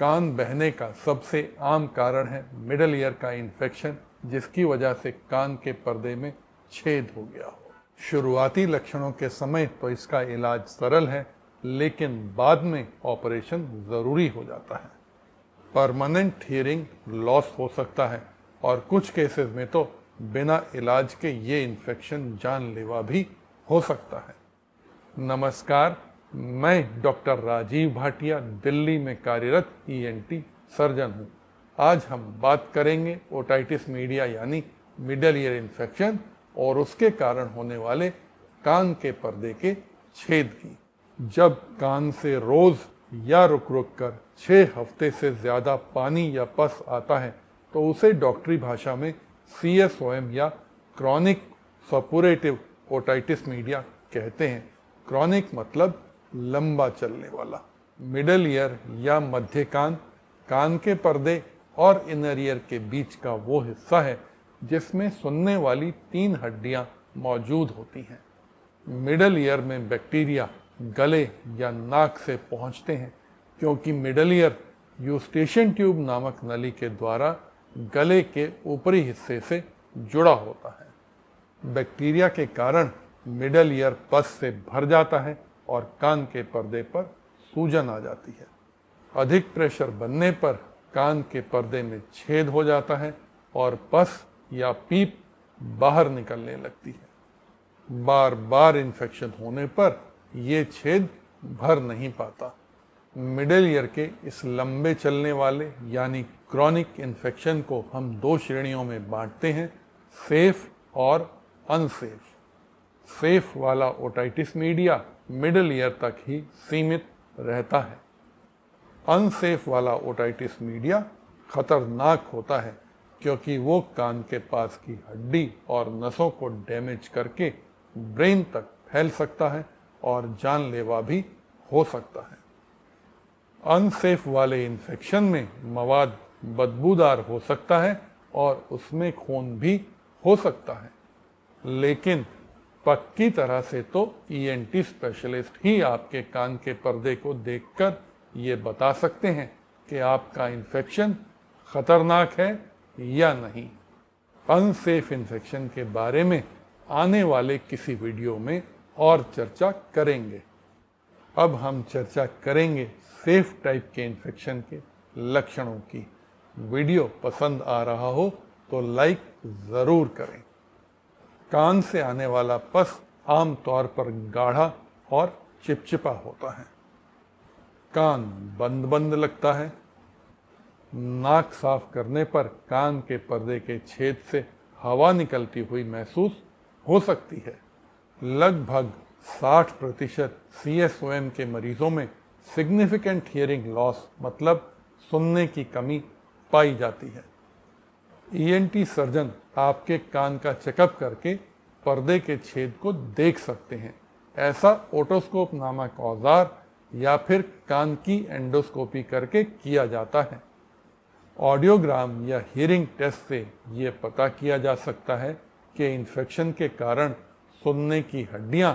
कान बहने का सबसे आम कारण है मिडल ईयर का इन्फेक्शन जिसकी वजह से कान के पर्दे में छेद हो गया हो शुरुआती लक्षणों के समय तो इसका इलाज सरल है लेकिन बाद में ऑपरेशन ज़रूरी हो जाता है परमानेंट हियरिंग लॉस हो सकता है और कुछ केसेस में तो बिना इलाज के ये इन्फेक्शन जानलेवा भी हो सकता है नमस्कार मैं डॉक्टर राजीव भाटिया दिल्ली में कार्यरत ईएनटी e सर्जन हूं। आज हम बात करेंगे ओटाइटिस मीडिया यानी मिडल ईयर इन्फेक्शन और उसके कारण होने वाले कान के पर्दे के छेद की जब कान से रोज या रुक रुक कर छः हफ्ते से ज़्यादा पानी या पस आता है तो उसे डॉक्टरी भाषा में सी एस ओ एम या क्रॉनिक सपोरेटिव ओटाइटिस मीडिया कहते हैं क्रॉनिक मतलब लंबा चलने वाला मिडल ईयर या मध्य कान कान के पर्दे और इनर ईयर के बीच का वो हिस्सा है जिसमें सुनने वाली तीन हड्डियां मौजूद होती हैं मिडल ईयर में बैक्टीरिया गले या नाक से पहुंचते हैं क्योंकि मिडल ईयर यूस्टेशन ट्यूब नामक नली के द्वारा गले के ऊपरी हिस्से से जुड़ा होता है बैक्टीरिया के कारण मिडल ईयर पस से भर जाता है और कान के पर्दे पर सूजन आ जाती है अधिक प्रेशर बनने पर कान के पर्दे में छेद हो जाता है और पस या पीप बाहर निकलने लगती है बार बार इन्फेक्शन होने पर यह छेद भर नहीं पाता मिडिल ईयर के इस लंबे चलने वाले यानी क्रॉनिक इन्फेक्शन को हम दो श्रेणियों में बांटते हैं सेफ और अनसेफ सेफ वाला ओटाइटिस मीडिया मिडिल ईयर तक ही सीमित रहता है अनसेफ वाला ओटाइटिस मीडिया खतरनाक होता है क्योंकि वो कान के पास की हड्डी और नसों को डैमेज करके ब्रेन तक फैल सकता है और जानलेवा भी हो सकता है अनसेफ वाले इन्फेक्शन में मवाद बदबूदार हो सकता है और उसमें खून भी हो सकता है लेकिन पक्की तरह से तो ईएनटी e स्पेशलिस्ट ही आपके कान के पर्दे को देखकर ये बता सकते हैं कि आपका इन्फेक्शन खतरनाक है या नहीं अनसेफ इन्फेक्शन के बारे में आने वाले किसी वीडियो में और चर्चा करेंगे अब हम चर्चा करेंगे सेफ टाइप के इन्फेक्शन के लक्षणों की वीडियो पसंद आ रहा हो तो लाइक ज़रूर करें कान से आने वाला पस आमतौर पर गाढ़ा और चिपचिपा होता है कान बंद बंद लगता है नाक साफ करने पर कान के पर्दे के छेद से हवा निकलती हुई महसूस हो सकती है लगभग 60 प्रतिशत सी के मरीजों में सिग्निफिकेंट हियरिंग लॉस मतलब सुनने की कमी पाई जाती है ईएनटी e सर्जन आपके कान का चेकअप करके पर्दे के छेद को देख सकते हैं ऐसा ओटोस्कोप नामक औजार या फिर कान की एंडोस्कोपी करके किया जाता है ऑडियोग्राम या हियरिंग टेस्ट से ये पता किया जा सकता है कि इन्फेक्शन के कारण सुनने की हड्डियां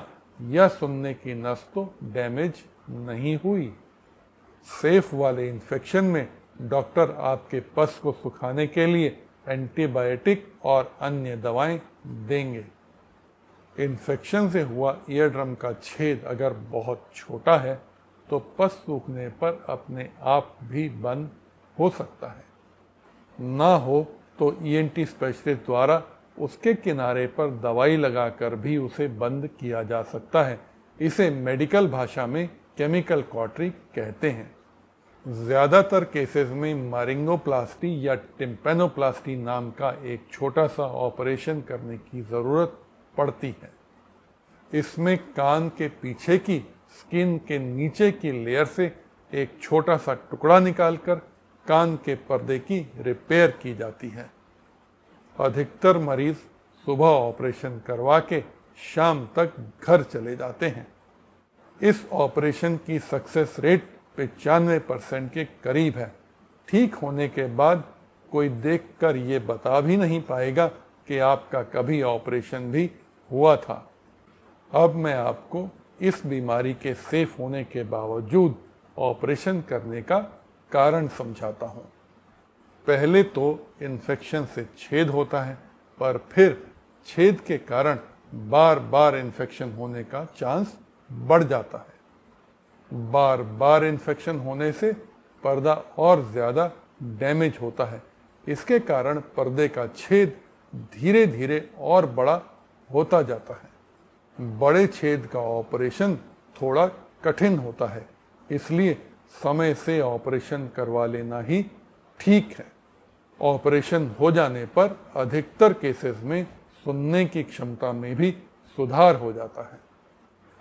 या सुनने की नस तो डैमेज नहीं हुई सेफ वाले इन्फेक्शन में डॉक्टर आपके पस को सुखाने के लिए एंटीबायोटिक और अन्य दवाएं देंगे इन्फेक्शन से हुआ ईयर ड्रम का छेद अगर बहुत छोटा है तो पस सूखने पर अपने आप भी बंद हो सकता है ना हो तो ईएनटी e स्पेशलिस्ट द्वारा उसके किनारे पर दवाई लगाकर भी उसे बंद किया जा सकता है इसे मेडिकल भाषा में केमिकल कॉटरी कहते हैं ज़्यादातर केसेस में मारिंगोप्लास्टी या टिम्पेनोप्लास्टी नाम का एक छोटा सा ऑपरेशन करने की ज़रूरत पड़ती है इसमें कान के पीछे की स्किन के नीचे की लेयर से एक छोटा सा टुकड़ा निकालकर कान के पर्दे की रिपेयर की जाती है अधिकतर मरीज सुबह ऑपरेशन करवा के शाम तक घर चले जाते हैं इस ऑपरेशन की सक्सेस रेट पचानवे परसेंट के करीब है ठीक होने के बाद कोई देखकर ये बता भी नहीं पाएगा कि आपका कभी ऑपरेशन भी हुआ था अब मैं आपको इस बीमारी के सेफ होने के बावजूद ऑपरेशन करने का कारण समझाता हूँ पहले तो इन्फेक्शन से छेद होता है पर फिर छेद के कारण बार बार इन्फेक्शन होने का चांस बढ़ जाता है बार बार इन्फेक्शन होने से पर्दा और ज़्यादा डैमेज होता है इसके कारण पर्दे का छेद धीरे धीरे और बड़ा होता जाता है बड़े छेद का ऑपरेशन थोड़ा कठिन होता है इसलिए समय से ऑपरेशन करवा लेना ही ठीक है ऑपरेशन हो जाने पर अधिकतर केसेस में सुनने की क्षमता में भी सुधार हो जाता है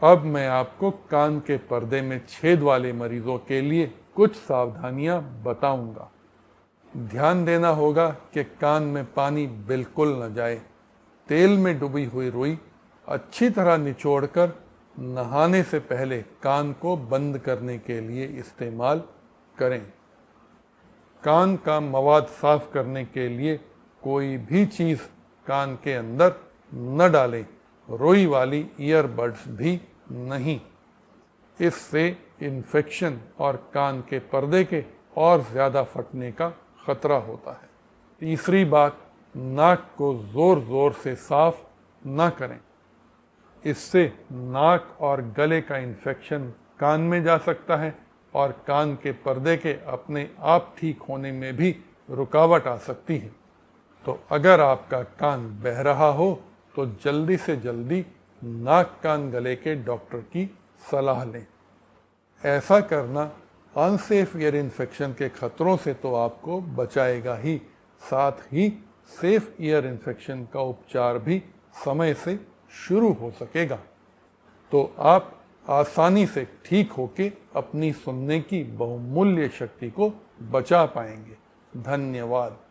अब मैं आपको कान के पर्दे में छेद वाले मरीजों के लिए कुछ सावधानियां बताऊंगा। ध्यान देना होगा कि कान में पानी बिल्कुल न जाए तेल में डूबी हुई रुई अच्छी तरह निचोड़कर नहाने से पहले कान को बंद करने के लिए इस्तेमाल करें कान का मवाद साफ करने के लिए कोई भी चीज़ कान के अंदर न डालें रोई वाली ईयरबड्स भी नहीं इससे इन्फेक्शन और कान के पर्दे के और ज़्यादा फटने का ख़तरा होता है तीसरी बात नाक को ज़ोर ज़ोर से साफ ना करें इससे नाक और गले का इन्फेक्शन कान में जा सकता है और कान के पर्दे के अपने आप ठीक होने में भी रुकावट आ सकती है तो अगर आपका कान बह रहा हो तो जल्दी से जल्दी नाक कान गले के डॉक्टर की सलाह लें ऐसा करना अनसेफ ईयर इन्फेक्शन के खतरों से तो आपको बचाएगा ही साथ ही सेफ ईयर इन्फेक्शन का उपचार भी समय से शुरू हो सकेगा तो आप आसानी से ठीक होके अपनी सुनने की बहुमूल्य शक्ति को बचा पाएंगे धन्यवाद